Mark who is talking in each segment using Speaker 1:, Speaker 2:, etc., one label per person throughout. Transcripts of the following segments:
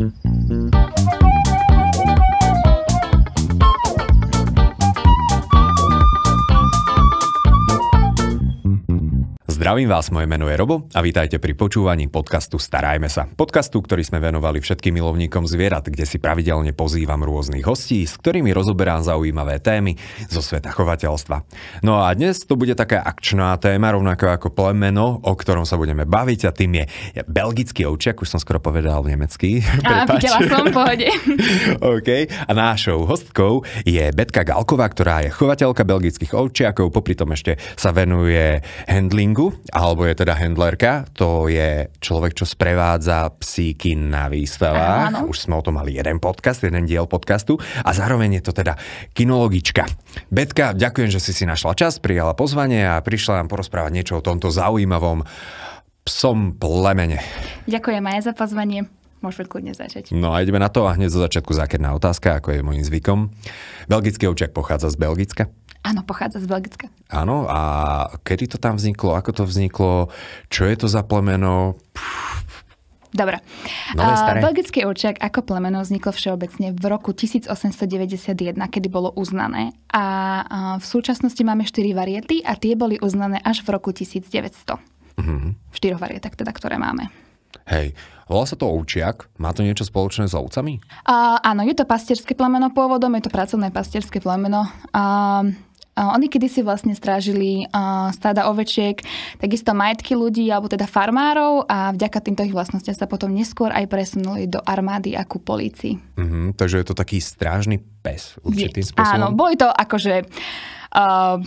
Speaker 1: Mm-hmm. Zdravím vás, moje meno je Robo a vítajte pri počúvaní podcastu Starajme sa. Podcastu, ktorý sme venovali všetkým milovníkom zvierat, kde si pravidelne pozývam rôznych hostí, s ktorými rozoberám zaujímavé témy zo sveta chovateľstva. No a dnes to bude taká akčná téma, rovnako ako plemeno, o ktorom sa budeme baviť a tým je belgický ovčiak, už som skoro povedal nemecký. Nemecky. videla som, pohode. OK. A nášou hostkou je Betka Galková, ktorá je chovateľka belgických ovčiakov, popri tom ešte sa venuje handlingu alebo je teda handlerka, to je človek, čo sprevádza psíky na výstavách. Áno. Už sme o tom mali jeden podcast, jeden diel podcastu a zároveň je to teda kinologička. Betka, ďakujem, že si si našla čas, prijala pozvanie a prišla nám porozprávať niečo o tomto zaujímavom psom plemene.
Speaker 2: Ďakujem aj za pozvanie. Môžeme kľudne začať.
Speaker 1: No a ideme na to a hneď zo začiatku zákerná otázka, ako je môjim zvykom. Belgický ovčiak pochádza z Belgicka?
Speaker 2: Áno, pochádza z Belgicka.
Speaker 1: Áno, a kedy to tam vzniklo, ako to vzniklo, čo je to za plemeno?
Speaker 2: Dobre. Nové, staré. Belgický ovčiak ako plemeno vzniklo všeobecne v roku 1891, kedy bolo uznané. A v súčasnosti máme 4 variety a tie boli uznané až v roku 1900. Mm-hmm. V štyroch varietách teda, ktoré máme.
Speaker 1: Hej, volá sa to ovčiak, má to niečo spoločné s ovcami?
Speaker 2: Uh, áno, je to pastierské plemeno pôvodom, je to pracovné pastierské plemeno. Uh, oni kedysi vlastne strážili stáda ovečiek, takisto majetky ľudí alebo teda farmárov a vďaka týmto ich vlastnostiam sa potom neskôr aj presunuli do armády a ku policii.
Speaker 1: Mm-hmm, takže je to taký strážny pes určitým je, spôsobom. Áno,
Speaker 2: boli to akože... Uh,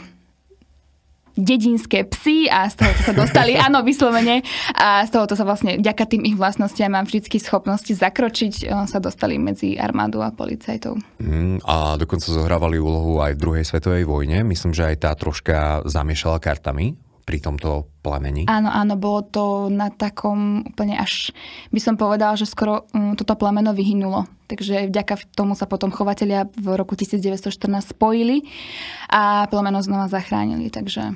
Speaker 2: dedinské psy a z toho sa dostali, áno, vyslovene. A z toho sa vlastne, vďaka tým ich vlastnostiam mám vždy schopnosti zakročiť, eh, sa dostali medzi armádu a policajtov.
Speaker 1: Mm, a dokonca zohrávali úlohu aj v druhej svetovej vojne. Myslím, že aj tá troška zamiešala kartami pri tomto plameni?
Speaker 2: Áno, áno, bolo to na takom úplne až, by som povedala, že skoro um, toto plameno vyhynulo. Takže vďaka tomu sa potom chovatelia v roku 1914 spojili a plameno znova zachránili, takže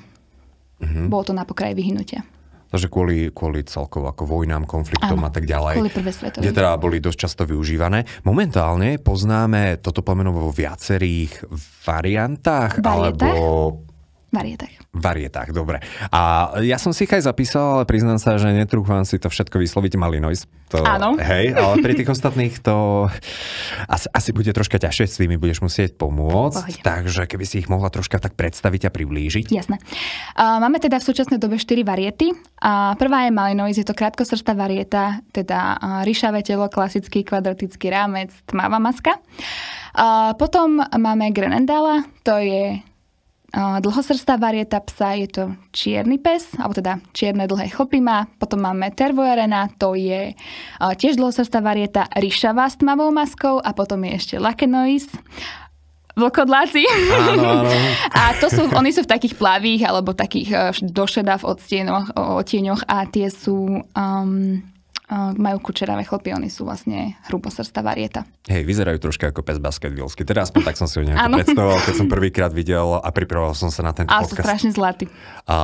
Speaker 2: mhm. bolo to na pokraji vyhynutia.
Speaker 1: Takže kvôli, kvôli celkovo ako vojnám, konfliktom Áno, a tak ďalej. Kvôli prvé svetovej. Kde teda boli dosť často využívané. Momentálne poznáme toto plameno vo viacerých variantách, Varietách? alebo
Speaker 2: Varietách.
Speaker 1: Varietách, dobre. A ja som si ich aj zapísal, ale priznám sa, že netrúfam si to všetko vysloviť Malinois. To, Áno. Hej, ale pri tých ostatných to asi, asi bude troška ťažšie, s tými budeš musieť pomôcť. Pohodne. Takže keby si ich mohla troška tak predstaviť a priblížiť.
Speaker 2: Jasné. máme teda v súčasnej dobe 4 variety. prvá je Malinois, je to krátkosrstá varieta, teda ryšavé telo, klasický kvadratický rámec, tmavá maska. potom máme Grenendala, to je dlhosrstá varieta psa je to čierny pes, alebo teda čierne dlhé chlpy má. Potom máme tervojarena, to je tiež dlhosrstá varieta ryšava s tmavou maskou a potom je ešte lakenois vlkodláci.
Speaker 1: A to sú, oni
Speaker 2: sú v takých plavých alebo takých e, došeda v odstieňoch, odtieňoch a tie sú um, Eh, majú kučeravé chlpy, oni sú vlastne hrubosrstá varieta.
Speaker 1: Hej, vyzerajú troška ako pes basketbalsky. teda aspoň tak som si ho nejako predstavoval, keď som prvýkrát videl a pripravoval som sa na ten podcast. A sú strašne zlatí. A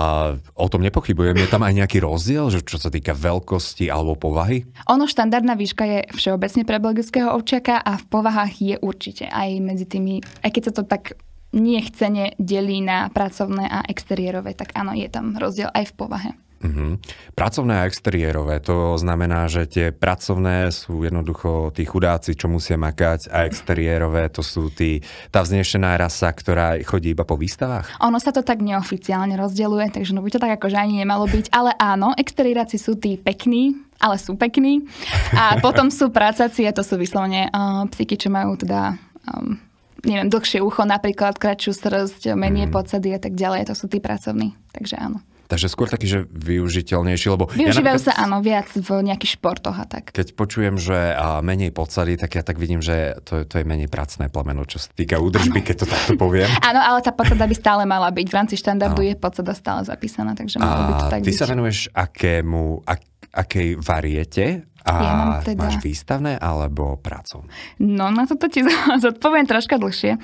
Speaker 1: o tom nepochybujem, je tam aj nejaký rozdiel, že čo sa týka veľkosti alebo povahy?
Speaker 2: Ono, štandardná výška je všeobecne pre belgického ovčiaka a v povahách je určite aj medzi tými, aj keď sa to tak nechcene delí na pracovné a exteriérové, tak áno, je tam rozdiel aj v povahe.
Speaker 1: Uh-huh. Pracovné a exteriérové, to znamená, že tie pracovné sú jednoducho tí chudáci, čo musia makať a exteriérové to sú tí, tá vznešená rasa, ktorá chodí iba po výstavách?
Speaker 2: Ono sa to tak neoficiálne rozdeluje, takže no by to tak akože ani nemalo byť, ale áno, exteriéraci sú tí pekní, ale sú pekní a potom sú prácaci a to sú vyslovne uh, eh, psyky, čo majú teda um, neviem, dlhšie ucho napríklad, kratšiu srst, menej mm. podsady a tak ďalej, to sú tí pracovní, takže áno.
Speaker 1: Takže skôr taký, že využiteľnejší, lebo... Využívajú ja sa
Speaker 2: áno viac v nejakých športoch a tak.
Speaker 1: Keď počujem, že a menej podsady, tak ja tak vidím, že to, to je menej pracné plameno, čo sa týka údržby, ano. keď to takto poviem.
Speaker 2: Áno, ale tá podsada by stále mala byť. V rámci štandardu ano. je podsada stále zapísaná, takže malo by to tak ty byť. sa
Speaker 1: venuješ akému, ak, akej variete a ja teda... máš výstavné alebo prácu?
Speaker 2: No, na toto ti zodpoviem troška dlhšie.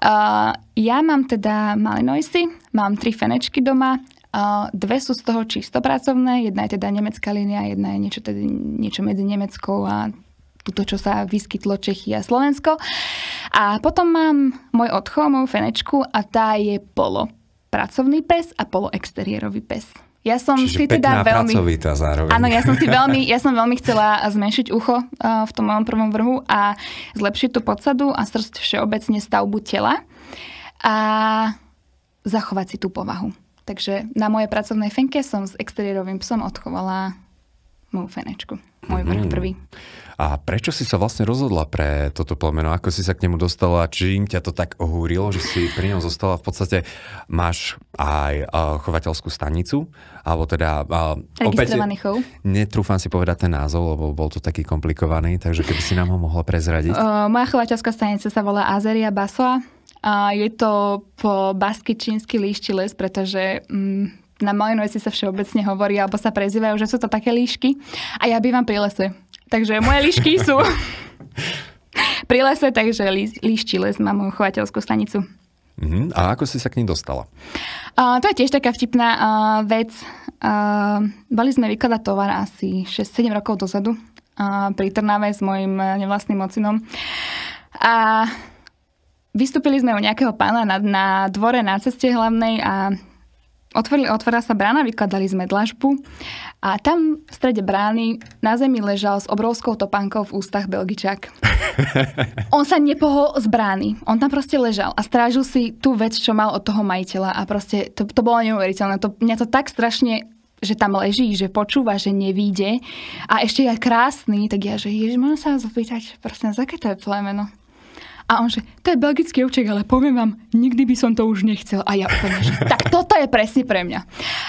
Speaker 2: Uh, ja mám teda malinoisy, mám tri fenečky doma, Dve sú z toho čisto pracovné, jedna je teda nemecká línia, jedna je niečo, teda, niečo medzi Nemeckou a tuto, čo sa vyskytlo Čechy a Slovensko. A potom mám môj odchov, moju fenečku a tá je polo pracovný pes a poloexteriérový pes. Ja som Čiže si teda veľmi...
Speaker 1: zároveň. Áno, ja som si veľmi,
Speaker 2: ja som veľmi chcela zmenšiť ucho uh, v tom mojom prvom vrhu a zlepšiť tú podsadu a srst všeobecne stavbu tela a zachovať si tú povahu. Takže na mojej pracovnej fenke som s exteriérovým psom odchovala moju fenečku. Môj mm-hmm. prvý.
Speaker 1: A prečo si sa vlastne rozhodla pre toto plemeno? Ako si sa k nemu dostala? Čím ťa to tak ohúrilo, že si pri ňom zostala? V podstate máš aj chovateľskú stanicu, alebo teda... Registrovaný chov? Netrúfam si povedať ten názov, lebo bol to taký komplikovaný, takže keby si nám ho mohla prezradiť.
Speaker 2: moja chovateľská stanica sa volá Azeria Basoa. A je to po basky čínsky líšti les, pretože mm, na Malinoisi sa všeobecne hovorí, alebo sa prezývajú, že sú to také líšky. A ja bývam pri lese. Takže moje líšky sú pri lese, takže lí, líšti les má moju chovateľskú stanicu.
Speaker 1: Uh-huh. A ako si sa k ní dostala?
Speaker 2: Uh, to je tiež taká vtipná uh, vec. Uh, boli sme vykladať tovar asi 6-7 rokov dozadu uh, pri Trnave s mojim e, nevlastným ocinom. A uh, Vystúpili sme u nejakého pána na, na dvore na ceste hlavnej a otvorili, otvorila sa brána, vykladali sme dlažbu a tam v strede brány na zemi ležal s obrovskou topánkou v ústach Belgičák. On sa nepohol z brány. On tam proste ležal a strážil si tú vec, čo mal od toho majiteľa a proste to, to bolo neuveriteľné. To, mňa to tak strašne že tam leží, že počúva, že nevíde a ešte je krásny, tak ja, že ježiš, môžem sa vás opýtať, prosím, za aké to je plemeno? A on že, to je belgický ovček, ale poviem vám, nikdy by som to už nechcel. A ja úplne, že tak toto je presne pre mňa.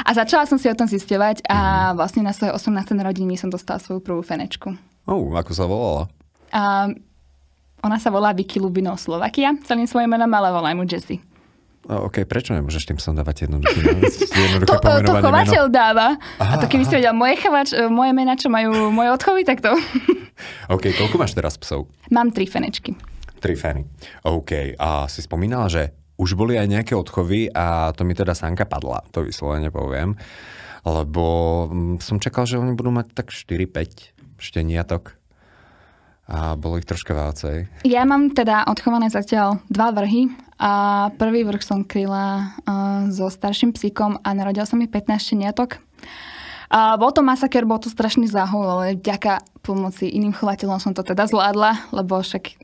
Speaker 2: A začala som si o tom zistevať a mhm. vlastne na svoje 18. narodení som dostala svoju prvú fenečku.
Speaker 1: Oh, ako sa volala?
Speaker 2: A, ona sa volá Vicky Lubino Slovakia, celým svojim menom, ale volaj mu Jessie.
Speaker 1: OK, prečo nemôžeš tým sondávať jednoduché, jednoduché to, to chovateľ
Speaker 2: meno? dáva. Aha, a to keby si vedel moje, chovač, moje mena, čo majú moje odchovy, tak to...
Speaker 1: OK, koľko máš teraz psov?
Speaker 2: Mám tri fenečky.
Speaker 1: Tri fény. OK. A si spomínala, že už boli aj nejaké odchovy a to mi teda sánka padla, to vyslovene poviem. Lebo mm, som čakal, že oni budú mať tak 4-5 šteniatok. A bolo ich troška vácej.
Speaker 2: Ja mám teda odchované zatiaľ dva vrhy. A prvý vrch som kryla e, so starším psíkom a narodil sa mi 15 šteniatok. A bol to masaker, bol to strašný záhul, ale ďaká pomoci iným chovateľom som to teda zvládla, lebo však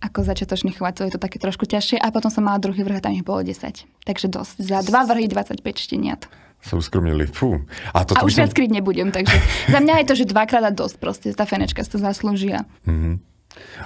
Speaker 2: ako začiatočný chovateľ je to také trošku ťažšie a potom som mala druhý vrh a tam ich bolo 10. Takže dosť. Za dva vrhy 25 šteniat.
Speaker 1: Sa uskromnili. Fú. A, to, a už som... viac
Speaker 2: nebudem, takže za mňa je to, že dvakrát a dosť proste. Tá fenečka si to zaslúžia.
Speaker 1: Mm-hmm.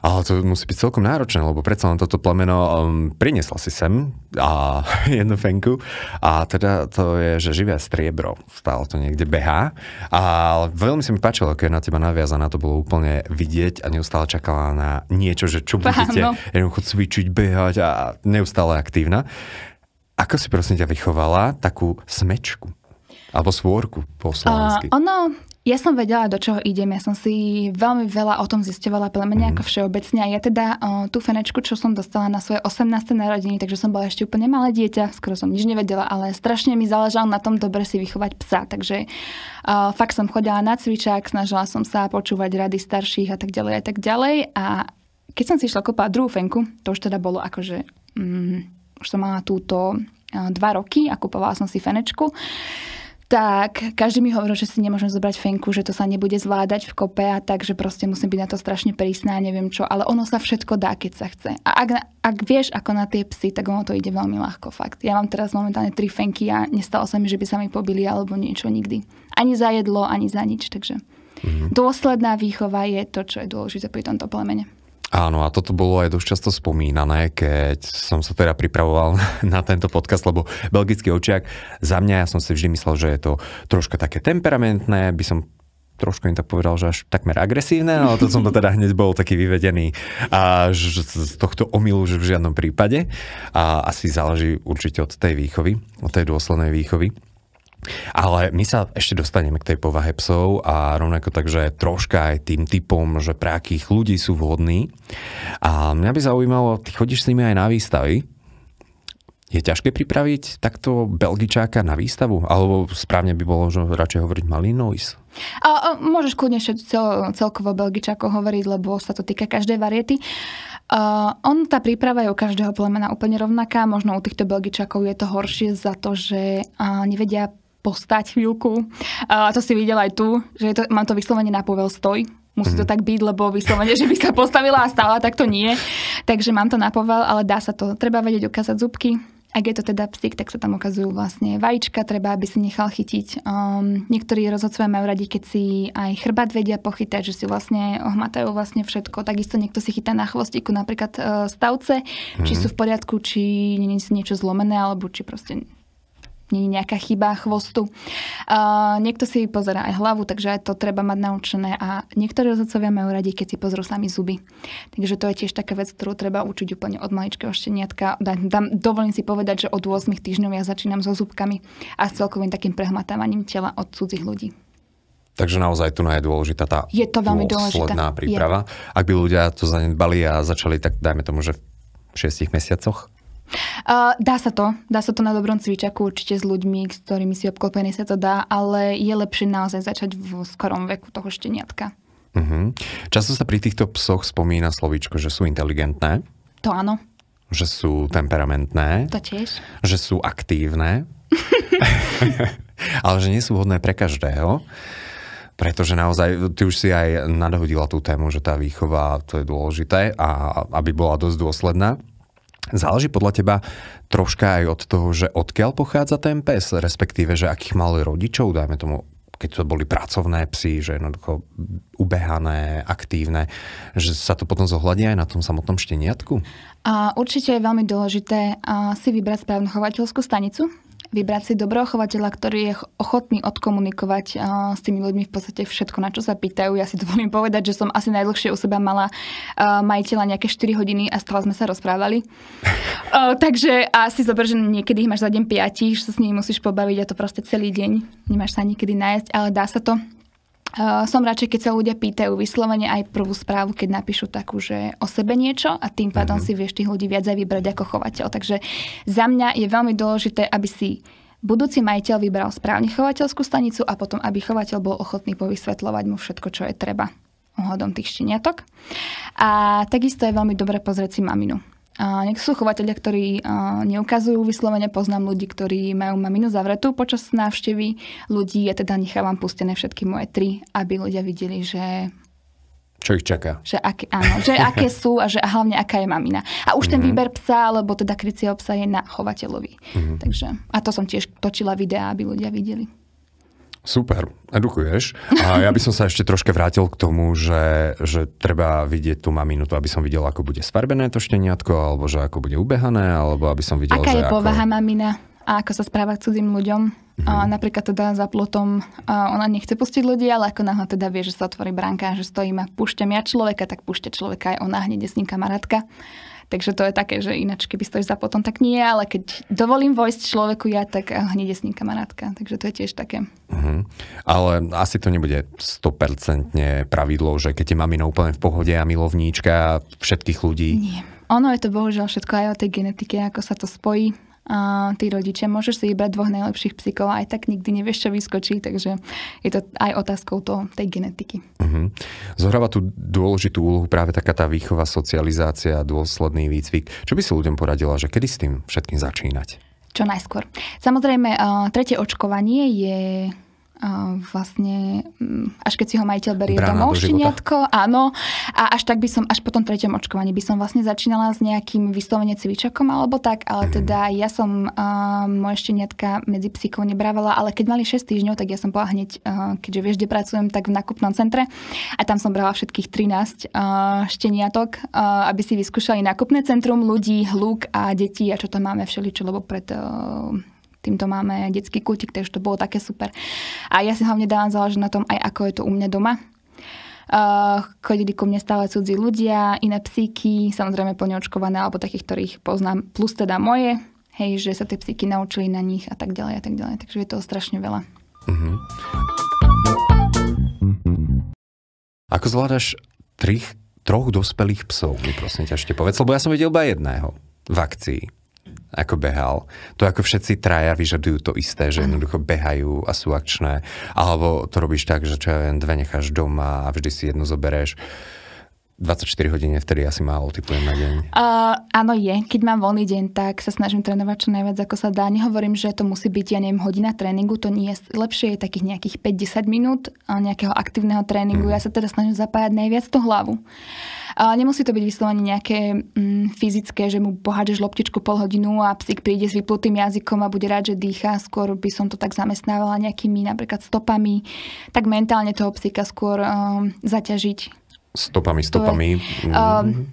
Speaker 1: Ale to musí byť celkom náročné, lebo predsa len toto plameno um, priniesla si sem a jednu fenku a teda to je, že živé striebro stále to niekde behá a veľmi sa mi páčilo, keď na teba naviazaná to bolo úplne vidieť a neustále čakala na niečo, že čo budete Áno. jednoducho cvičiť, behať a neustále aktívna. Ako si prosím ťa vychovala takú smečku? Alebo svôrku po slovensky? Uh,
Speaker 2: ono, ja som vedela, do čoho idem. Ja som si veľmi veľa o tom zistovala, pre mňa mhm. ako všeobecne. A ja teda o, tú fenečku, čo som dostala na svoje 18. narodiny, takže som bola ešte úplne malé dieťa, skoro som nič nevedela, ale strašne mi záležalo na tom dobre si vychovať psa. Takže o, fakt som chodila na cvičák, snažila som sa počúvať rady starších a tak ďalej a tak ďalej. A keď som si išla kopať druhú fenku, to už teda bolo akože... Mm, už som mala túto dva roky a kupovala som si fenečku tak každý mi hovoril, že si nemôžem zobrať fenku, že to sa nebude zvládať v kope a tak, že proste musím byť na to strašne prísná, neviem čo, ale ono sa všetko dá, keď sa chce. A ak, ak vieš ako na tie psy, tak ono to ide veľmi ľahko, fakt. Ja mám teraz momentálne tri fenky a nestalo sa mi, že by sa mi pobili alebo niečo nikdy. Ani za jedlo, ani za nič, takže mm-hmm. dôsledná výchova je to, čo je dôležité pri tomto plemene.
Speaker 1: Áno, a toto bolo aj dosť často spomínané, keď som sa teda pripravoval na tento podcast, lebo belgický očiak, za mňa ja som si vždy myslel, že je to troška také temperamentné, by som trošku im tak povedal, že až takmer agresívne, ale to som to teda hneď bol taký vyvedený až z tohto omilu, že v žiadnom prípade. A asi záleží určite od tej výchovy, od tej dôslednej výchovy. Ale my sa ešte dostaneme k tej povahe psov a rovnako takže troška aj tým typom, že pre akých ľudí sú vhodní. A mňa by zaujímalo, ty chodíš s nimi aj na výstavy. Je ťažké pripraviť takto belgičáka na výstavu? Alebo správne by bolo, že radšej hovoriť malý noise?
Speaker 2: A, a môžeš kľudne cel, celkovo belgičáko hovoriť, lebo sa to týka každej variety. Uh, on, tá príprava je u každého plemena úplne rovnaká. Možno u týchto belgičákov je to horšie za to, že uh, nevedia postať chvíľku. A to si videla aj tu, že je to, mám to vyslovene na povel stoj. Musí to mhm. tak byť, lebo vyslovene, že by sa postavila a stála, tak to nie. Takže mám to na povel, ale dá sa to. Treba vedieť ukázať zubky. Ak je to teda psík, tak sa tam ukazujú vlastne vajíčka, treba, aby si nechal chytiť. Um, niektorí rozhodcovia majú radi, keď si aj chrbát vedia pochytať, že si vlastne ohmatajú vlastne všetko. Takisto niekto si chytá na chvostiku napríklad uh, stavce, mm-hmm. či mhm. sú v poriadku, či nie je niečo zlomené, alebo či proste nie je nejaká chyba chvostu. Uh, niekto si pozerá aj hlavu, takže aj to treba mať naučené a niektorí rozhodcovia majú radi, keď si pozrú sami zuby. Takže to je tiež taká vec, ktorú treba učiť úplne od maličkého šteniatka. dovolím si povedať, že od 8 týždňov ja začínam so zubkami a s celkovým takým prehmatávaním tela od cudzích ľudí.
Speaker 1: Takže naozaj tu je dôležitá tá je to veľmi dôležitá príprava. Je. Ak by ľudia to zanedbali a začali, tak dajme tomu, že v 6 mesiacoch?
Speaker 2: Uh, dá sa to. Dá sa to na dobrom cvičaku určite s ľuďmi, s ktorými si obklopený sa to dá, ale je lepšie naozaj začať v skorom veku toho šteniatka.
Speaker 1: Uh-huh. Často sa pri týchto psoch spomína slovíčko, že sú inteligentné. To áno. Že sú temperamentné. To tiež. Že sú aktívne. ale že nie sú hodné pre každého. Pretože naozaj, ty už si aj nadhodila tú tému, že tá výchova, to je dôležité a aby bola dosť dôsledná. Záleží podľa teba troška aj od toho, že odkiaľ pochádza ten pes, respektíve, že akých mal rodičov, dajme tomu, keď to boli pracovné psy, že jednoducho ubehané, aktívne, že sa to potom zohľadí aj na tom samotnom šteniatku?
Speaker 2: A určite je veľmi dôležité si vybrať správnu chovateľskú stanicu, vybrať si dobrého chovateľa, ktorý je ochotný odkomunikovať s tými ľuďmi v podstate všetko, na čo sa pýtajú. Ja si dovolím povedať, že som asi najdlhšie u seba mala majiteľa nejaké 4 hodiny a stále sme sa rozprávali. takže asi zober, že niekedy máš za deň 5, že sa s nimi musíš pobaviť a to proste celý deň. Nemáš sa nikedy nájsť, ale dá sa to. Eh, som radšej, keď sa ľudia pýtajú vyslovene aj prvú správu, keď napíšu takú, že o sebe niečo a tým pádom mm-hmm. si vieš tých ľudí viac aj vybrať ako chovateľ. Takže za mňa je veľmi dôležité, aby si budúci majiteľ vybral správne chovateľskú stanicu a potom, aby chovateľ bol ochotný povysvetľovať mu všetko, čo je treba ohľadom tých šteniatok. A takisto je veľmi dobre pozrieť si maminu a sú chovateľia, ktorí neukazujú vyslovene. Poznám ľudí, ktorí majú maminu zavretú počas návštevy ľudí. Ja teda nechávam pustené všetky moje tri, aby ľudia videli, že čo ich čaká. Že aké, áno, že aké sú a že a hlavne aká je mamina. A už mm-hmm. ten mhm. výber psa, alebo teda krycieho psa je na chovateľovi. Mm-hmm. Takže, a to som tiež točila videá, aby ľudia videli.
Speaker 1: Super, edukuješ. A ja by som sa ešte troške vrátil k tomu, že, že treba vidieť tú maminu, to aby som videl, ako bude sfarbené to šteniatko, alebo že ako bude ubehané, alebo aby som videl, Aká že je ako... povaha
Speaker 2: mamina a ako sa správa k cudzím ľuďom. Mm-hmm. A mhm. napríklad teda za plotom a ona nechce pustiť ľudí, ale ako náhle teda vie, že sa otvorí bránka, že stojí a púšťam ja človeka, tak púšťa človeka aj ona hneď s ním kamarátka. Takže to je také, že ináč, keby stojíš za potom, tak nie, ale keď dovolím vojsť človeku ja, tak eh, hneď je s ním kamarátka. Takže to je tiež také.
Speaker 1: Uh-huh. Ale asi to nebude 100% pravidlo, že keď je mamina úplne v pohode a milovníčka všetkých ľudí. Nie.
Speaker 2: Ono je to bohužiaľ všetko aj o tej genetike, ako sa to spojí a tí rodičia. Môžeš si vybrať dvoch najlepších psíkov a aj tak nikdy nevieš, čo vyskočí, takže je to aj otázkou to, tej genetiky.
Speaker 1: Uh-huh. Zohráva tu dôležitú úlohu práve taká tá výchova, socializácia, dôsledný výcvik. Čo by si ľuďom poradila, že kedy s tým všetkým začínať?
Speaker 2: Čo najskôr. Samozrejme, tretie očkovanie je vlastne, mm, až keď si ho majiteľ berie Brána domov, šteniatko, áno. A až tak by som, až po tom treťom očkovaní by som vlastne začínala s nejakým vyslovene cvičakom alebo tak, ale mm teda ja som uh, moje šteniatka medzi psíkov nebrávala, ale keď mali 6 týždňov, tak ja som bola hneď, uh, keďže vieš, kde pracujem, tak v nakupnom centre a tam som brala všetkých 13 uh, šteniatok, uh, aby si vyskúšali nákupné centrum ľudí, hluk a detí a čo tam máme všeličo, lebo pred uh, týmto máme detský kútik, takže to bolo také super. A ja si hlavne dávam záležať na tom aj ako je to u mňa doma. Uh, chodili ku mne stále cudzí ľudia, iné psíky, samozrejme poneočkované, alebo takých, ktorých poznám, plus teda moje, hej, že sa tie psíky naučili na nich a tak ďalej a tak ďalej, takže je toho strašne veľa.
Speaker 1: Uh-huh. Ako zvládaš trich, troch dospelých psov, mi prosím ťa ešte povedz, lebo ja som videl iba jedného v akcii ako behal. To ako všetci traja vyžadujú to isté, že jednoducho behajú a sú akčné. Alebo to robíš tak, že čo ja viem, dve necháš doma a vždy si jednu zobereš. 24 hodín je vtedy asi málo, typujem na deň.
Speaker 2: Uh, áno, je. Keď mám voľný deň, tak sa snažím trénovať čo najviac, ako sa dá. Nehovorím, že to musí byť, ja neviem, hodina tréningu, to nie je lepšie, je takých nejakých 5-10 minút nejakého aktívneho tréningu. Mm. Ja sa teda snažím zapájať najviac tú hlavu. Uh, nemusí to byť vyslovene nejaké mm, fyzické, že mu pohádžeš loptičku pol hodinu a psík príde s vyplutým jazykom a bude rád, že dýcha. Skôr by som to tak zamestnávala nejakými napríklad stopami. Tak mentálne toho psíka skôr um, zaťažiť
Speaker 1: Stopami, stopami. To je, um, mhm.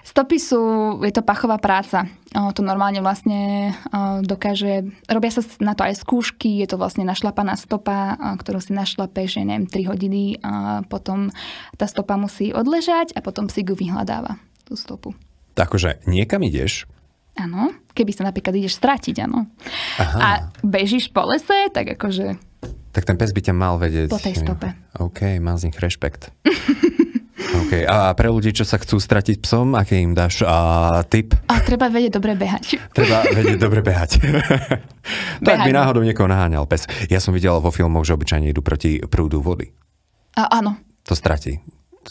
Speaker 2: Stopy sú, je to pachová práca. O, to normálne vlastne o, dokáže, robia sa na to aj skúšky, je to vlastne našlapaná stopa, o, ktorú si našlapeš, ja neviem, 3 hodiny a potom tá stopa musí odležať a potom si ju vyhľadáva, tú stopu.
Speaker 1: Takže niekam ideš,
Speaker 2: Áno, keby sa napríklad ideš stratiť, áno. A bežíš po lese, tak akože...
Speaker 1: Tak ten pes by ťa mal vedieť. Po tej stope. OK, mám z nich rešpekt. Okay. A pre ľudí, čo sa chcú stratiť psom, aký im dáš a, tip?
Speaker 2: A treba vedieť dobre behať. Treba vedieť
Speaker 1: dobre behať. tak by náhodou niekoho naháňal pes. Ja som videl vo filmoch, že obyčajne idú proti prúdu vody. A, áno. To stratí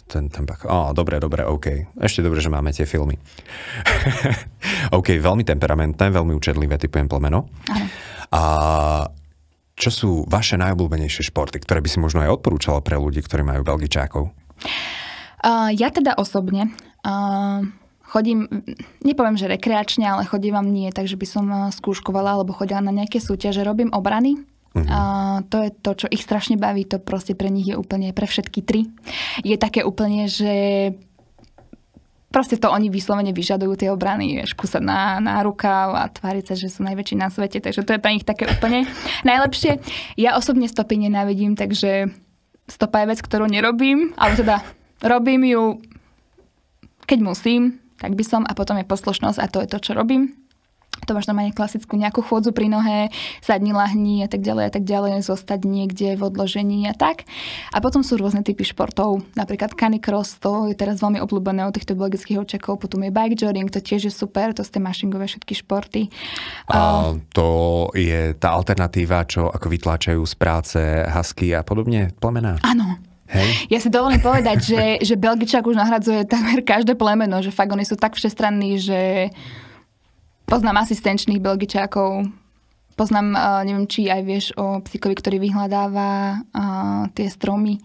Speaker 1: ten, ten pak, Oh, dobre, dobre, OK. Ešte dobre, že máme tie filmy. OK, veľmi temperamentné, veľmi učedlivé, typujem plemeno. A čo sú vaše najobľúbenejšie športy, ktoré by si možno aj odporúčala pre ľudí, ktorí majú belgičákov?
Speaker 2: Uh, ja teda osobne uh, chodím, nepoviem, že rekreačne, ale chodívam nie, takže by som eh, skúškovala alebo chodila na nejaké súťaže, robím obrany. Uh-huh. Uh, to je to, čo ich strašne baví, to proste pre nich je úplne, pre všetky tri. Je také úplne, že proste to oni vyslovene vyžadujú tie obrany, škúsať na, na rukáv a tváriť sa, že sú najväčší na svete, takže to je pre nich také úplne najlepšie. Ja osobne stopy nenávidím, takže stopa je vec, ktorú nerobím, ale teda Robím ju, keď musím, tak by som, a potom je poslušnosť a to je to, čo robím. To možno má klasickú nejakú chôdzu pri nohe, sadni, lahni a tak ďalej a tak ďalej, zostať niekde v odložení a tak. A potom sú rôzne typy športov, napríklad canicross, to je teraz veľmi obľúbené od týchto biologických očakov, potom je bike jogging, to tiež je super, to ste mašingové všetky športy.
Speaker 1: A to je tá alternatíva, čo ako vytláčajú z práce hasky a podobne, plamená?
Speaker 2: Áno, Hej. Ja si dovolím povedať, že, že Belgičák už nahradzuje takmer každé plemeno, že fakt oni sú tak všestranní, že poznám asistenčných Belgičákov, poznám, eh, neviem, či aj vieš o psíkovi, ktorý vyhľadáva uh, tie stromy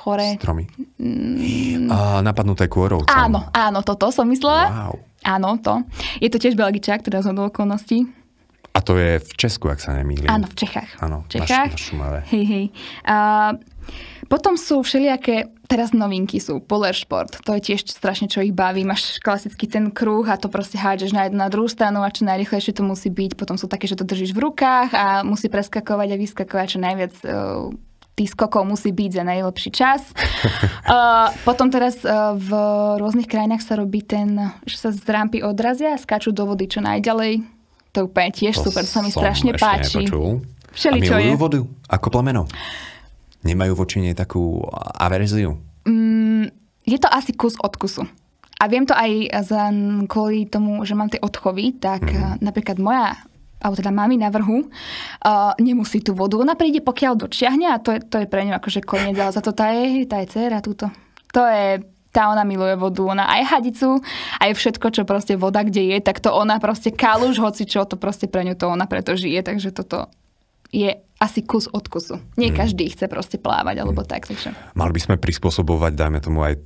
Speaker 2: chore. Stromy.
Speaker 1: Mm. A napadnuté kôrov. Áno,
Speaker 2: áno, toto som myslela. Wow. Áno, to. Je to tiež Belgičák, teda zhodol okolností.
Speaker 1: A to je v Česku, ak sa nemýlim. Áno, v
Speaker 2: Čechách. Áno, v Čechách. Na, na Hej, hej. Uh, potom sú všelijaké, teraz novinky sú, polar šport, to je tiež strašne, čo ich baví. Máš klasicky ten kruh a to proste hádžeš na jednu na druhú stranu a čo najrychlejšie to musí byť. Potom sú také, že to držíš v rukách a musí preskakovať a vyskakovať čo najviac e, tých skokov musí byť za najlepší čas. uh, potom teraz uh, v rôznych krajinách sa robí ten, že sa z rampy odrazia a skáču do vody čo najďalej. To úplne tiež to super, to sa mi strašne páči. Nepočul.
Speaker 1: Všeli, a čo je. vodu ako plameno nemajú voči nej takú averziu?
Speaker 2: Mm, je to asi kus od kusu. A viem to aj za, kvôli tomu, že mám tie odchovy, tak mm. napríklad moja alebo teda mami na vrhu, uh, nemusí tú vodu. Ona príde, pokiaľ dočiahne a to je, to je pre ňu akože koniec, ale za to tá je, tá je dcera túto. To je, tá ona miluje vodu, ona aj hadicu, aj všetko, čo proste voda, kde je, tak to ona proste kaluž, hoci čo, to proste pre ňu to ona preto žije, takže toto je asi kus od kusu. Nie mhm. každý chce proste plávať alebo mm. tak. Takže...
Speaker 1: Mali by sme prispôsobovať, dajme tomu aj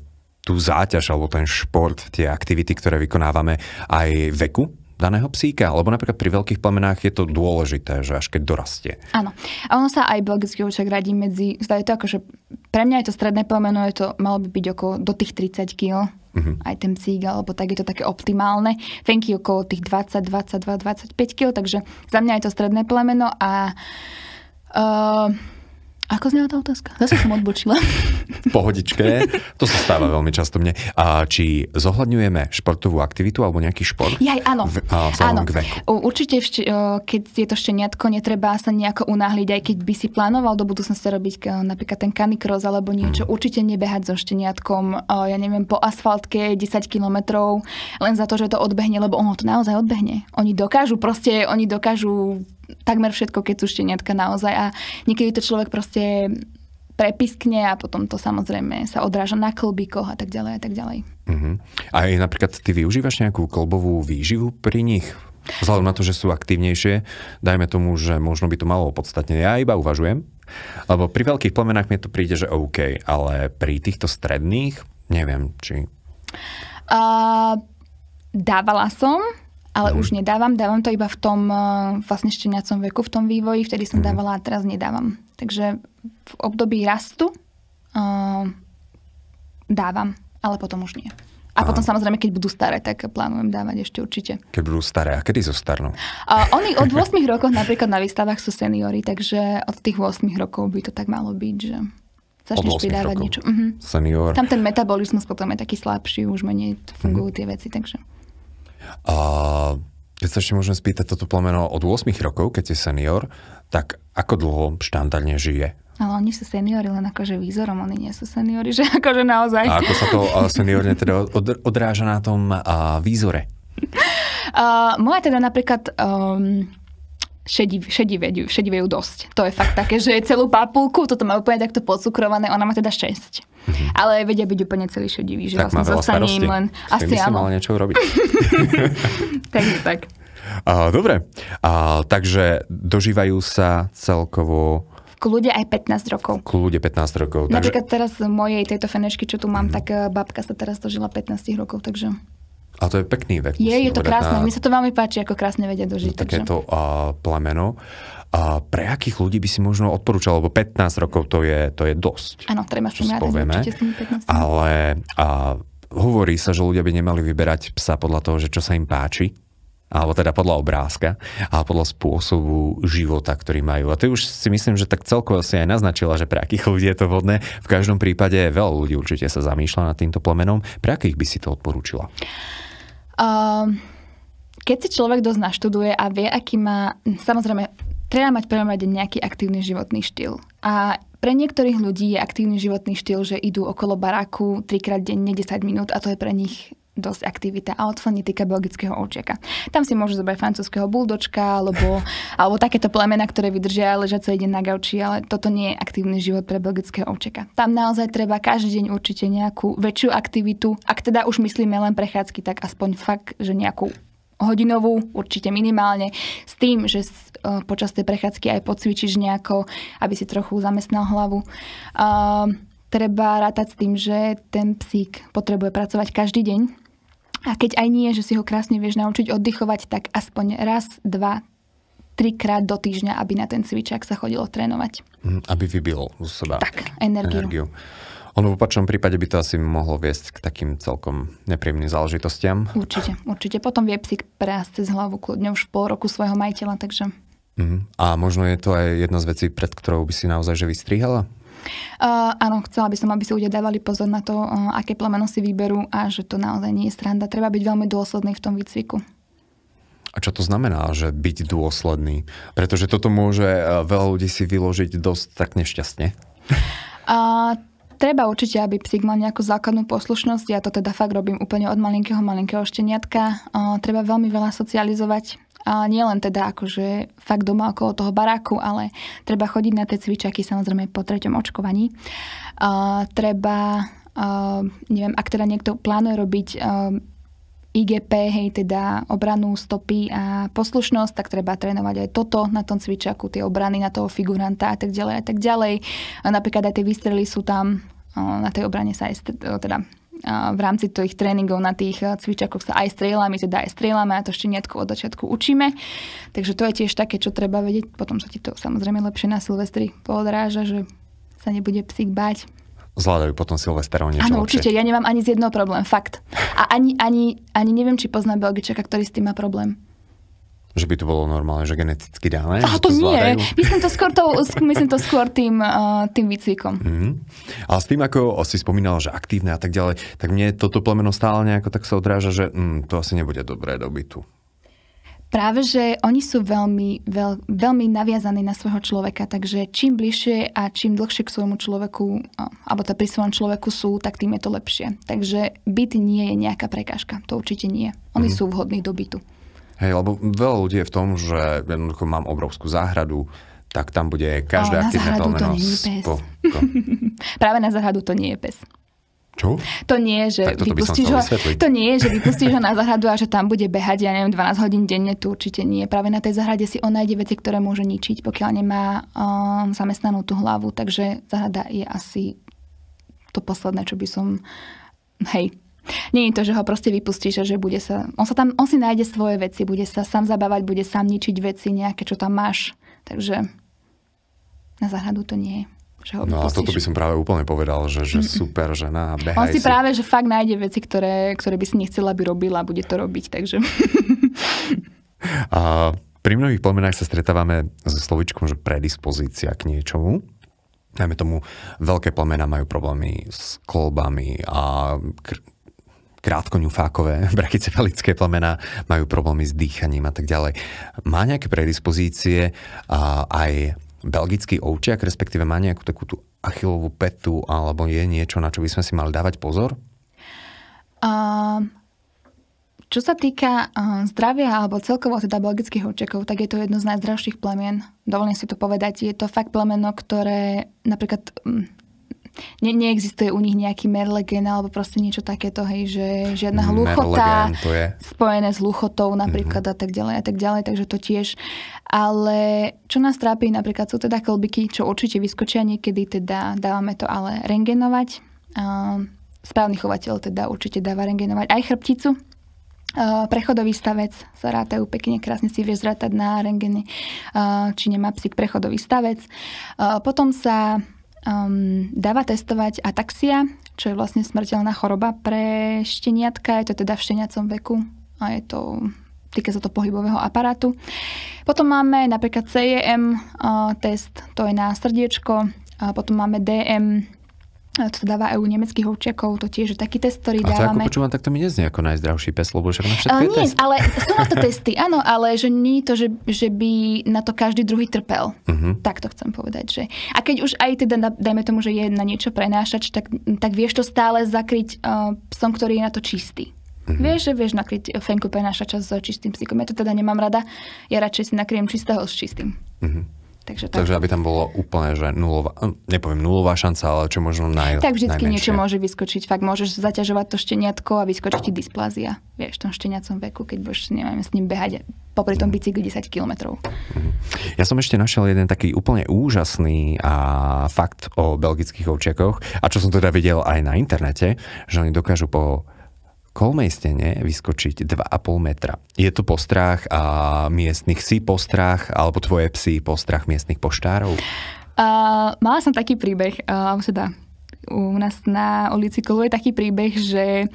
Speaker 1: tú záťaž alebo ten šport, tie aktivity, ktoré vykonávame aj veku daného psíka, alebo napríklad pri veľkých plamenách je to dôležité, že až keď dorastie.
Speaker 2: Áno. A ono sa aj biologicky však radí medzi, zdá to že pre mňa je to stredné plemeno, je to, malo by byť okolo do tých 30 kg, uh-huh. aj ten psík, alebo tak je to také optimálne. Fenky okolo tých 20, 22, 25 kg, takže za mňa je to stredné plemeno a Uh, ako znela tá otázka? Zase som odbočila.
Speaker 1: pohodičke. To sa stáva veľmi často mne. A či zohľadňujeme športovú aktivitu alebo nejaký šport?
Speaker 2: Jaj, áno. V, a, áno. K veku. Určite, vš- e, keď je to šteniatko, netreba sa nejako unáhliť, aj keď by si plánoval do budúcnosti robiť e, napríklad ten kanikroz alebo niečo. Hmm. Určite nebehať so šteniatkom, e, ja neviem, po asfaltke 10 kilometrov, len za to, že to odbehne, lebo ono to naozaj odbehne. Oni dokážu, proste oni dokážu takmer všetko, keď sú šteniatka naozaj a niekedy to človek proste prepiskne a potom to samozrejme sa odráža na klbíkoch a tak ďalej a tak ďalej.
Speaker 1: Uh-huh. A aj napríklad ty využívaš nejakú klbovú výživu pri nich? Vzhľadom na to, že sú aktívnejšie, dajme tomu, že možno by to malo podstatne. Ja iba uvažujem, lebo pri veľkých plemenách mi to príde, že OK, ale pri týchto stredných neviem, či...
Speaker 2: Uh, dávala som, ale mm. už nedávam. Dávam to iba v tom eh, vlastne šteniacom veku, v tom vývoji, vtedy som mm. dávala a teraz nedávam. Takže v období rastu uh, dávam, ale potom už nie. A Aha. potom samozrejme, keď budú staré, tak plánujem dávať ešte určite.
Speaker 1: Keď budú staré, a kedy zostarnú? Uh,
Speaker 2: eh, oni od 8 rokov napríklad na výstavách sú seniory, takže od tých 8 rokov by to tak malo byť, že
Speaker 1: začneš pridávať niečo. Uh-huh. Senior. Tam
Speaker 2: ten metabolizmus potom je taký slabší, už menej fungujú uh-huh. tie veci, takže...
Speaker 1: A keď sa ešte môžem spýtať, toto plameno od 8 rokov, keď je senior, tak ako dlho štandardne žije?
Speaker 2: Ale oni sú seniori len akože výzorom, oni nie sú seniori, že akože naozaj. A ako sa to
Speaker 1: seniorne teda odráža na tom výzore?
Speaker 2: Uh, moja teda napríklad um, šediv, šedivejú, dosť. To je fakt také, že celú papulku, toto má úplne takto podsukrované, ona má teda 6. Mm-hmm. Ale vedia byť úplne celý šedivý, že tak vlastne zostane len... Asi áno. Mala
Speaker 1: niečo urobiť. Takže tak. A, dobre, a, takže dožívajú sa celkovo
Speaker 2: kľude aj 15
Speaker 1: rokov. Kľude 15 rokov. Takže... Napríklad
Speaker 2: teraz mojej tejto fenečky, čo tu mám, mm-hmm. tak eh, babka sa teraz dožila 15 rokov, takže...
Speaker 1: A to je pekný vek. Je, je to krásne. Na... Mne
Speaker 2: sa to veľmi páči, ako krásne vedia dožiť. No, Takéto
Speaker 1: uh, plameno. A uh, pre akých ľudí by si možno odporúčal, lebo 15 rokov to je, to je dosť.
Speaker 2: Áno, treba tým rádiť, určite s 15
Speaker 1: Ale a, uh, hovorí sa, že ľudia by nemali vyberať psa podľa toho, že čo sa im páči, alebo teda podľa obrázka, a podľa spôsobu života, ktorý majú. A ty už si myslím, že tak celkovo si aj naznačila, že pre akých ľudí je to vhodné. V každom prípade veľa ľudí určite sa zamýšľa nad týmto plemenom. Pre akých by si to odporúčila?
Speaker 2: Um, keď si človek dosť naštuduje a vie, aký má... Samozrejme, treba mať prvom nejaký aktívny životný štýl. A pre niektorých ľudí je aktívny životný štýl, že idú okolo baráku trikrát denne 10 minút a to je pre nich dosť aktivita a odfoní týka belgického ovčiaka. Tam si môžu zobrať francúzského buldočka alebo, alebo takéto plemena, ktoré vydržia ležať celý deň na gauči, ale toto nie je aktívny život pre belgického ovčiaka. Tam naozaj treba každý deň určite nejakú väčšiu aktivitu, ak teda už myslíme len prechádzky, tak aspoň fakt, že nejakú hodinovú, určite minimálne, s tým, že e, počas tej prechádzky aj pocvičíš nejako, aby si trochu zamestnal hlavu. Uh, treba rátať s tým, že ten psík potrebuje pracovať každý deň, a keď aj nie, že si ho krásne vieš naučiť oddychovať, tak aspoň raz, dva, trikrát do týždňa, aby na ten cvičák sa chodilo trénovať.
Speaker 1: Mhm, aby vybil z seba tak, energiu. energiu. Ono v opačnom prípade by to asi mohlo viesť k takým celkom nepríjemným záležitostiam.
Speaker 2: Určite, určite. Potom vie psík prásť cez hlavu kľudne už pol roku svojho majiteľa, takže...
Speaker 1: Uh-huh. A možno je to aj jedna z vecí, pred ktorou by si naozaj že vystrihala?
Speaker 2: Uh, áno, chcela by som, aby si ľudia dávali pozor na to, uh, aké plemeno si vyberú a že to naozaj nie je sranda. Treba byť veľmi dôsledný v tom výcviku.
Speaker 1: A čo to znamená, že byť dôsledný? Pretože toto môže veľa ľudí si vyložiť dosť tak nešťastne.
Speaker 2: A, treba určite, aby psík mal nejakú základnú poslušnosť. Ja to teda fakt robím úplne od malinkého, malinkého šteniatka. A, treba veľmi veľa socializovať. A nie len teda akože fakt doma okolo toho baráku, ale treba chodiť na tie cvičaky samozrejme po treťom očkovaní. A treba, a neviem, ak teda niekto plánuje robiť IGP, hej, teda obranu stopy a poslušnosť, tak treba trénovať aj toto na tom cvičaku, tie obrany na toho figuranta a tak ďalej a tak ďalej. A napríklad aj tie výstrely sú tam, na tej obrane sa aj, teda v rámci tých tréningov na tých eh, cvičakoch sa aj strieľame, teda aj strieľame a to šteniatko od začiatku učíme. Takže to je tiež také, čo treba vedieť. Potom sa ti to samozrejme lepšie na Silvestri poodráža, že sa nebude psík bať.
Speaker 1: zvládajú potom Silvesterov niečo Áno, určite, ja
Speaker 2: nemám ani z jedného problém, fakt. A ani, ani, ani neviem, či poznám Belgičaka, ktorý s tým má problém.
Speaker 1: Že by to bolo normálne, že geneticky dáme. Oh, to, to nie. Myslím
Speaker 2: to skôr, to, myslím to skôr tým, uh, tým výcvikom.
Speaker 1: Mm-hmm. Ale s tým, ako si spomínala, že aktívne a tak ďalej, tak mne toto plemeno stále nejako tak sa odráža, že mm, to asi nebude dobré do bytu.
Speaker 2: Práve, že oni sú veľmi, veľ, veľmi naviazaní na svojho človeka, takže čím bližšie a čím dlhšie k svojmu človeku, eh, alebo to teda pri svojom človeku sú, tak tým je to lepšie. Takže byt nie je nejaká prekážka, to určite nie. Oni mm. sú vhodní do bytu.
Speaker 1: Hej, lebo veľa ľudí je v tom, že jednoducho mám obrovskú záhradu, tak tam bude každá aktívna pelmenosť. Po, po.
Speaker 2: Práve na záhradu to nie je pes. Čo? To nie je, že vypustíš ho, to nie je, že vypustíš ho na záhradu a že tam bude behať, ja neviem, 12 hodín denne, to určite nie. Práve na tej záhrade si on nájde veci, ktoré môže ničiť, pokiaľ nemá um, zamestnanú tú hlavu. Takže záhrada je asi to posledné, čo by som... Hej, nie je to, že ho proste vypustíš, že bude sa, on, sa tam, on si nájde svoje veci, bude sa sám zabávať, bude sám ničiť veci nejaké, čo tam máš. Takže na záhradu to nie je. Že ho no a toto by
Speaker 1: som práve úplne povedal, že, že super žena, behaj On si, si práve,
Speaker 2: že fakt nájde veci, ktoré, ktoré by si nechcela, aby robila a bude to robiť, takže...
Speaker 1: a pri mnohých plomenách sa stretávame so slovičkom, že predispozícia k niečomu. Najmä tomu veľké plemená majú problémy s kolbami a krátkoňufákové brachycefalické plamená majú problémy s dýchaním a tak ďalej. Má nejaké predispozície a aj belgický ovčiak, respektíve má nejakú takú tú achilovú petu alebo je niečo, na čo by sme si mali dávať pozor?
Speaker 2: Uh, čo sa týka eh, zdravia alebo celkovo teda belgických ovčekov, tak je to jedno z najzdravších plemien. Dovolím si to povedať. Je to fakt plemeno, ktoré napríklad um, ne, neexistuje u nich nejaký merlegen alebo proste niečo takéto, hej, že žiadna hluchota spojené s hluchotou mhm. napríklad mm-hmm. a tak ďalej a tak ďalej, takže to tiež. Ale čo nás trápi napríklad sú teda kolbiky, čo určite vyskočia niekedy, teda dávame to ale rengenovať. Správny chovateľ teda určite dáva rengenovať aj chrbticu, prechodový stavec sa rátajú pekne, krásne si vieš zrátať na rengene, či nemá psík prechodový stavec. Potom sa um, dáva testovať ataxia, čo je vlastne smrteľná choroba pre šteniatka. Je to teda v šteniacom veku a je to týka sa to pohybového aparátu. Potom máme napríklad CEM uh, eh, test, to je na srdiečko, a potom máme DM, e to dáva aj e u nemeckých ovčiakov, to tiež je taký test, ktorý a to dávame. A ako
Speaker 1: počúvam, tak to mi neznie ako najzdravší pes, lebo však na všetko nie, test.
Speaker 2: ale sú na to testy, áno, ale že nie je to, že, že by na to každý druhý trpel. Uh-huh. Tak to chcem povedať. Že... A keď už aj teda, dajme tomu, že je na niečo prenášač, tak, tak vieš to stále zakryť uh, psom, ktorý je na to čistý. Mm-hmm. Vieš, že vieš nakryť fenku prenášača s čistým psíkom. Ja to teda nemám rada. Ja radšej si nakryjem čistého s čistým.
Speaker 1: Mm-hmm. Takže, tak. Takže aby tam bolo úplne, že nulová, hm, nepoviem nulová šanca, ale čo možno naj, Tak vždycky niečo môže
Speaker 2: vyskočiť. Fakt môžeš zaťažovať to šteniatko a vyskočí ti dysplázia. Vieš, v tom šteniacom veku, keď budeš neviem, s ním behať popri tom mhm. bicykli 10 kilometrov. Mhm.
Speaker 1: Ja som ešte našiel jeden taký úplne úžasný a fakt o belgických ovčiakoch a čo som teda videl aj na internete, že oni dokážu po kolmej stene vyskočiť 2,5 metra. Je to postrach a miestnych psí postrach, alebo tvoje psy postrach miestnych poštárov?
Speaker 2: Uh, mala som taký príbeh, uh, teda u nás na ulici koluje taký príbeh, že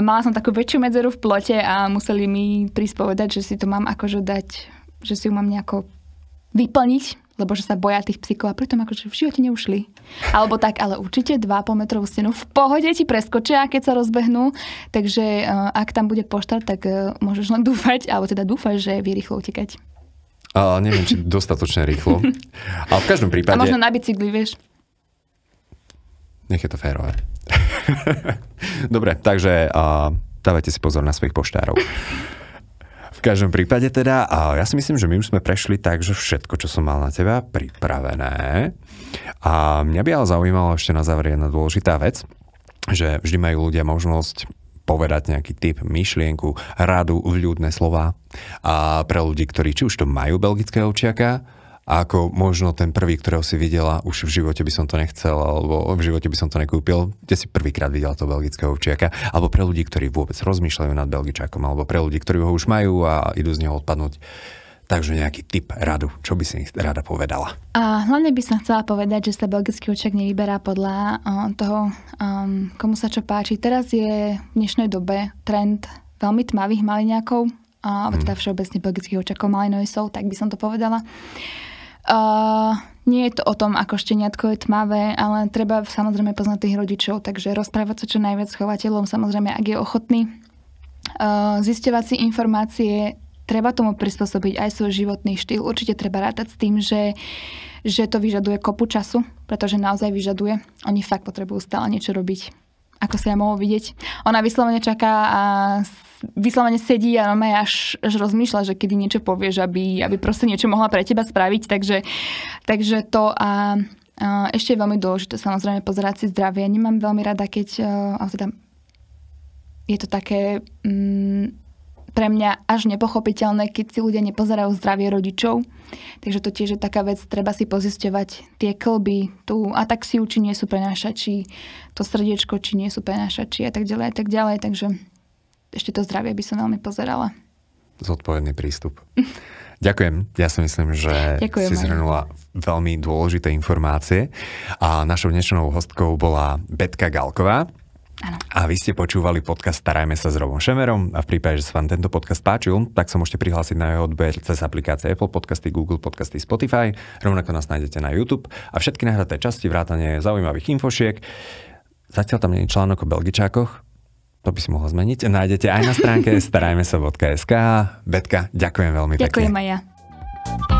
Speaker 2: mala som takú väčšiu medzeru v plote a museli mi prísť povedať, že si to mám akože dať, že si ju mám nejako vyplniť, lebo že sa boja tých psíkov a pritom akože v živote neušli. Alebo tak, ale určite 2,5 metrovú stenu v pohode ti preskočia, keď sa rozbehnú, takže eh, ak tam bude poštar, tak eh, môžeš len dúfať, alebo teda dúfať, že vie rýchlo utekať.
Speaker 1: A neviem, či dostatočne rýchlo. Ale v každom prípade... A možno
Speaker 2: na bicykli, vieš.
Speaker 1: Nech je to férové. Dobre, takže uh, dávajte si pozor na svojich poštárov každom prípade teda, a ja si myslím, že my už sme prešli tak, že všetko, čo som mal na teba pripravené. A mňa by ale zaujímalo ešte na záver jedna dôležitá vec, že vždy majú ľudia možnosť povedať nejaký typ, myšlienku, radu, vľúdne slova a pre ľudí, ktorí či už to majú belgického ovčiaka, a ako možno ten prvý, ktorého si videla, už v živote by som to nechcel, alebo v živote by som to nekúpil, kde si prvýkrát videla toho belgického ovčiaka, alebo pre ľudí, ktorí vôbec rozmýšľajú nad belgičákom, alebo pre ľudí, ktorí ho už majú a idú z neho odpadnúť. Takže nejaký tip, radu, čo by si rada povedala?
Speaker 2: A hlavne by som chcela povedať, že sa belgický očak nevyberá podľa toho, um, komu sa čo páči. Teraz je v dnešnej dobe trend veľmi tmavých maliňakov, a mm. teda všeobecne belgických očakov malinoisov, tak by som to povedala. Uh, Uh, nie je to o tom, ako šteniatko je tmavé, ale treba samozrejme poznať tých rodičov, takže rozprávať sa čo najviac s chovateľom, samozrejme, ak je ochotný. Uh, zistevať si informácie, treba tomu prispôsobiť aj svoj životný štýl. Určite treba rátať s tým, že, že to vyžaduje kopu času, pretože naozaj vyžaduje. Oni fakt potrebujú stále niečo robiť, ako sa ja mohol vidieť. Ona vyslovene čaká a vyslovene sedí a normálne až, až rozmýšľa, že kedy niečo povieš, aby, aby proste niečo mohla pre teba spraviť. Takže, takže to a, a ešte je veľmi dôležité samozrejme pozerať si zdravie. Nemám veľmi rada, keď e, a teda je to také mm, pre mňa až nepochopiteľné, keď si ľudia nepozerajú zdravie rodičov. Takže to tiež je taká vec, treba si pozisťovať tie klby, tú ataxiu, či nie sú prenášači, to srdiečko, či nie sú prenášači a tak ďalej a tak ďalej. Takže ešte to zdravie by som veľmi pozerala.
Speaker 1: Zodpovedný prístup. Ďakujem. Ja si myslím, že Ďakujem, si zhrnula veľmi dôležité informácie. A našou dnešnou hostkou bola Betka Galková. Ano. A vy ste počúvali podcast Starajme sa s Robom Šemerom a v prípade, že sa vám tento podcast páčil, tak sa môžete prihlásiť na jeho odber cez aplikácie Apple Podcasty, Google Podcasty, Spotify. Rovnako nás nájdete na YouTube a všetky nahraté časti vrátane zaujímavých infošiek. Zatiaľ tam nie je článok o Belgičákoch, to by si mohla zmeniť. Nájdete aj na stránke starajmesa.sk. Betka, ďakujem veľmi ďakujem
Speaker 2: pekne. Ďakujem aj ja.